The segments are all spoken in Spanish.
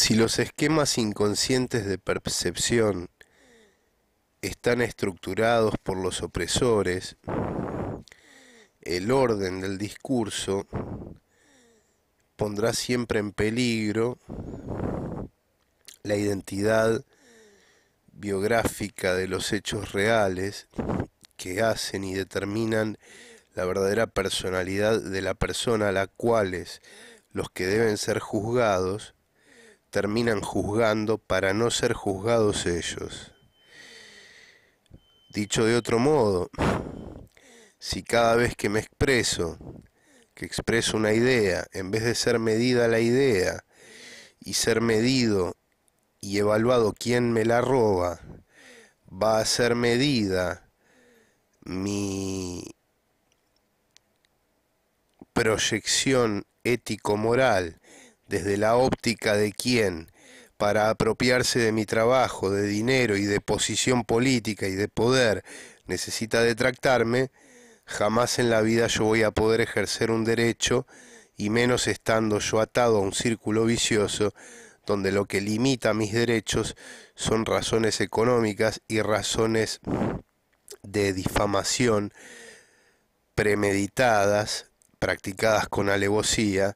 Si los esquemas inconscientes de percepción están estructurados por los opresores, el orden del discurso pondrá siempre en peligro la identidad biográfica de los hechos reales que hacen y determinan la verdadera personalidad de la persona a la cual es los que deben ser juzgados terminan juzgando para no ser juzgados ellos. Dicho de otro modo, si cada vez que me expreso, que expreso una idea, en vez de ser medida la idea y ser medido y evaluado quién me la roba, va a ser medida mi proyección ético-moral desde la óptica de quién, para apropiarse de mi trabajo, de dinero y de posición política y de poder, necesita detractarme, jamás en la vida yo voy a poder ejercer un derecho, y menos estando yo atado a un círculo vicioso donde lo que limita mis derechos son razones económicas y razones de difamación premeditadas, practicadas con alevosía,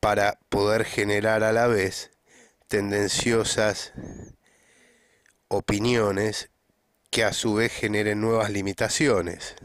para poder generar a la vez tendenciosas opiniones que a su vez generen nuevas limitaciones.